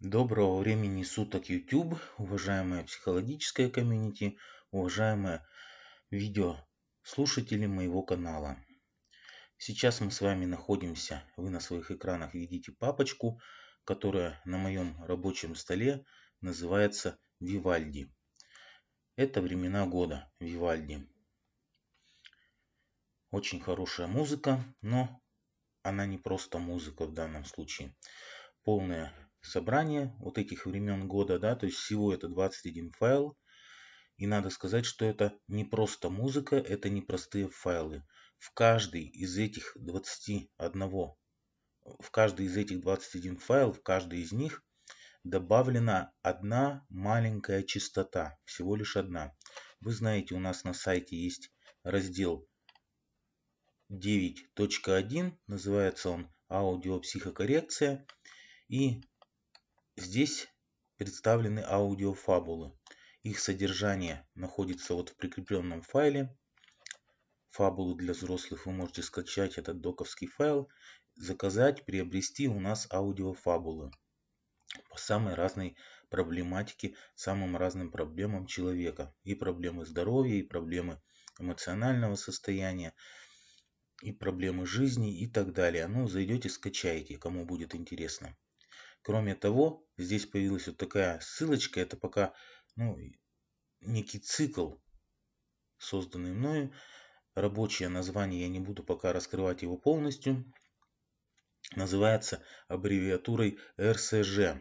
Доброго времени суток YouTube, уважаемая психологическая комьюнити, уважаемые видеослушатели моего канала. Сейчас мы с вами находимся, вы на своих экранах видите папочку, которая на моем рабочем столе называется Вивальди. Это времена года Вивальди. Очень хорошая музыка, но она не просто музыка в данном случае. Полная собрание вот этих времен года, да, то есть всего это 21 файл. И надо сказать, что это не просто музыка, это не простые файлы. В каждый из этих 21, в каждый из этих 21 файл в каждый из них добавлена одна маленькая частота, всего лишь одна. Вы знаете, у нас на сайте есть раздел 9.1, называется он аудиопсихокоррекция. И Здесь представлены аудиофабулы. Их содержание находится вот в прикрепленном файле. Фабулы для взрослых вы можете скачать этот доковский файл, заказать, приобрести у нас аудиофабулы по самой разной проблематике, самым разным проблемам человека. И проблемы здоровья, и проблемы эмоционального состояния, и проблемы жизни и так далее. Ну, зайдете, скачайте, кому будет интересно. Кроме того, здесь появилась вот такая ссылочка. Это пока ну, некий цикл, созданный мною. Рабочее название я не буду пока раскрывать его полностью. Называется аббревиатурой РСЖ.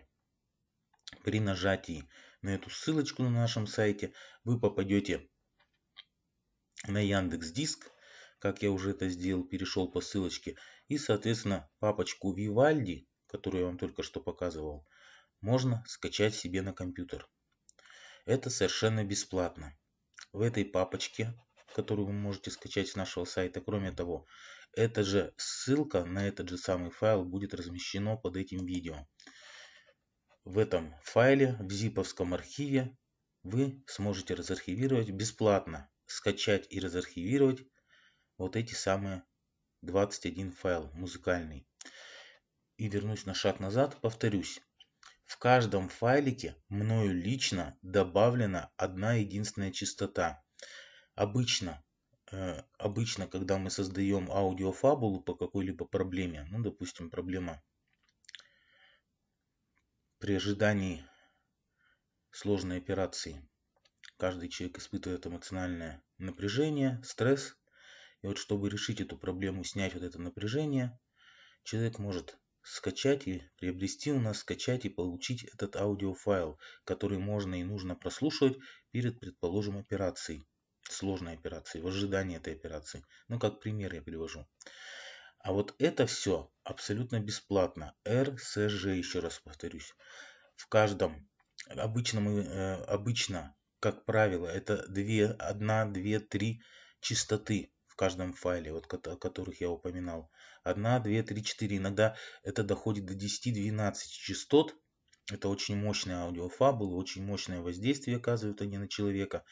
При нажатии на эту ссылочку на нашем сайте вы попадете на Яндекс Диск, как я уже это сделал, перешел по ссылочке, и, соответственно, папочку Вивальди которую я вам только что показывал, можно скачать себе на компьютер. Это совершенно бесплатно. В этой папочке, которую вы можете скачать с нашего сайта, кроме того, эта же ссылка на этот же самый файл будет размещена под этим видео. В этом файле, в зиповском архиве, вы сможете разархивировать бесплатно, скачать и разархивировать вот эти самые 21 файл музыкальный и вернусь на шаг назад, повторюсь. В каждом файлике мною лично добавлена одна единственная частота. Обычно, э, обычно когда мы создаем аудиофабулу по какой-либо проблеме, ну, допустим, проблема при ожидании сложной операции, каждый человек испытывает эмоциональное напряжение, стресс. И вот чтобы решить эту проблему, снять вот это напряжение, человек может скачать и приобрести у нас, скачать и получить этот аудиофайл, который можно и нужно прослушивать перед, предположим, операцией, сложной операцией, в ожидании этой операции. Ну, как пример я привожу. А вот это все абсолютно бесплатно. РСЖ, еще раз повторюсь. В каждом, обычно, мы, э, обычно как правило, это 2, 1, 2, 3 частоты в каждом файле, вот, о которых я упоминал. 1, 2, 3, 4. Иногда это доходит до 10-12 частот. Это очень мощные аудиофабулы, очень мощное воздействие оказывают они на человека.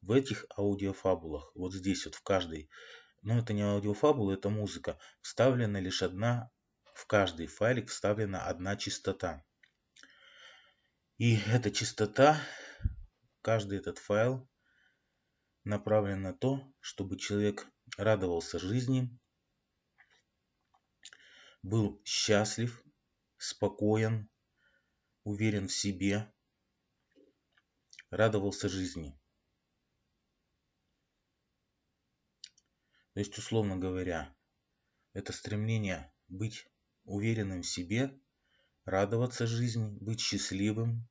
В этих аудиофабулах, вот здесь вот в каждой, ну это не аудиофабула, это музыка, вставлена лишь одна, в каждый файлик вставлена одна частота. И эта частота, каждый этот файл направлен на то, чтобы человек радовался жизни, был счастлив, спокоен, уверен в себе, радовался жизни. То есть, условно говоря, это стремление быть уверенным в себе, радоваться жизни, быть счастливым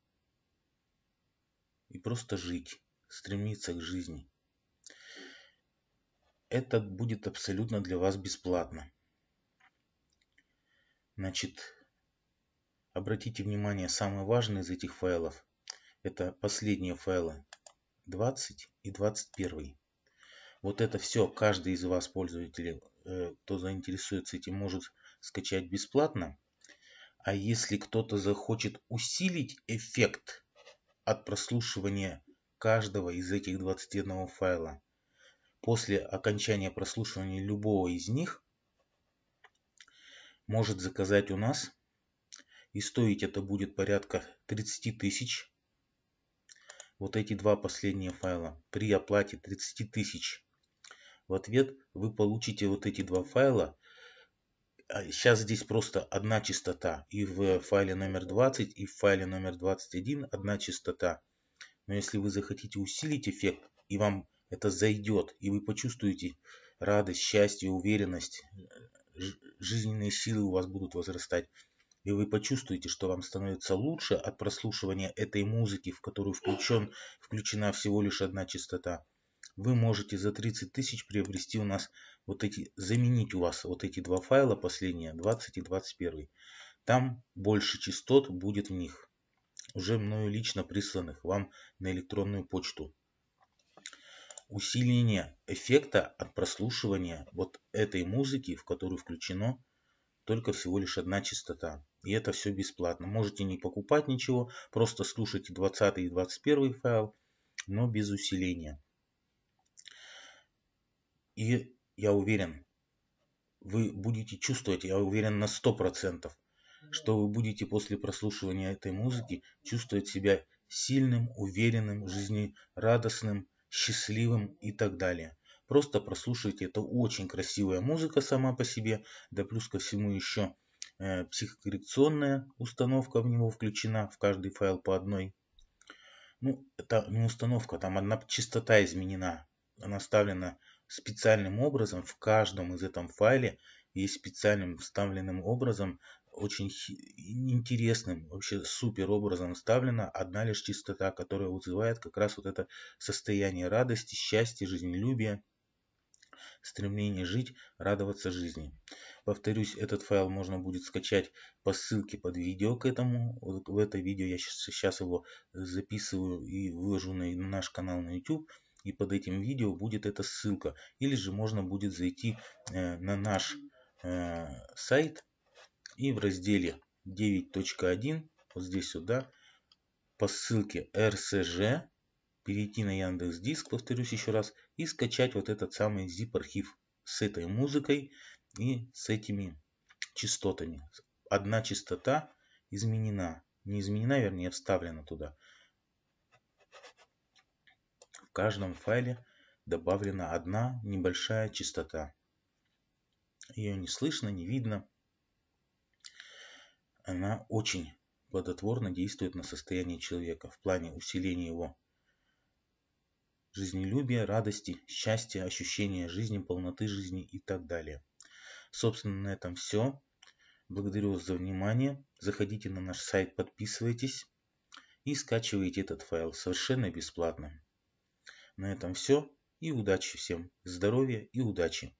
и просто жить, стремиться к жизни это будет абсолютно для вас бесплатно. Значит, обратите внимание, самый важный из этих файлов это последние файлы 20 и 21. Вот это все каждый из вас, пользователей, э, кто заинтересуется этим, может скачать бесплатно. А если кто-то захочет усилить эффект от прослушивания каждого из этих 21 файла, после окончания прослушивания любого из них может заказать у нас. И стоить это будет порядка 30 тысяч. Вот эти два последние файла. При оплате 30 тысяч в ответ вы получите вот эти два файла. Сейчас а, здесь просто одна частота. И в файле номер 20, и в файле номер 21 одна частота. Но если вы захотите усилить эффект, и вам это зайдет, и вы почувствуете радость, счастье, уверенность. Жизненные силы у вас будут возрастать. И вы почувствуете, что вам становится лучше от прослушивания этой музыки, в которую включен, включена всего лишь одна частота. Вы можете за 30 тысяч приобрести у нас вот эти, заменить у вас вот эти два файла последние, 20 и 21. Там больше частот будет в них, уже мною лично присланных вам на электронную почту усиление эффекта от прослушивания вот этой музыки, в которую включено только всего лишь одна частота. И это все бесплатно. Можете не покупать ничего, просто слушайте 20 и 21 файл, но без усиления. И я уверен, вы будете чувствовать, я уверен на 100%, что вы будете после прослушивания этой музыки чувствовать себя сильным, уверенным, жизнерадостным, счастливым и так далее. Просто прослушайте, это очень красивая музыка сама по себе, да плюс ко всему еще э, психокоррекционная установка в него включена, в каждый файл по одной. Ну, это не установка, там одна частота изменена, она вставлена специальным образом в каждом из этом файле есть специальным вставленным образом очень интересным, вообще супер образом вставлена одна лишь чистота, которая вызывает как раз вот это состояние радости, счастья, жизнелюбия, стремление жить, радоваться жизни. Повторюсь, этот файл можно будет скачать по ссылке под видео к этому. Вот в это видео я сейчас его записываю и выложу на наш канал на YouTube и под этим видео будет эта ссылка. Или же можно будет зайти э, на наш э, сайт и в разделе 9.1 вот здесь сюда по ссылке RCG перейти на Яндекс Диск, повторюсь еще раз, и скачать вот этот самый zip архив с этой музыкой и с этими частотами. Одна частота изменена, не изменена, вернее, вставлена туда. В каждом файле добавлена одна небольшая частота. Ее не слышно, не видно она очень плодотворно действует на состояние человека в плане усиления его жизнелюбия, радости, счастья, ощущения жизни, полноты жизни и так далее. Собственно, на этом все. Благодарю вас за внимание. Заходите на наш сайт, подписывайтесь и скачивайте этот файл совершенно бесплатно. На этом все и удачи всем. Здоровья и удачи.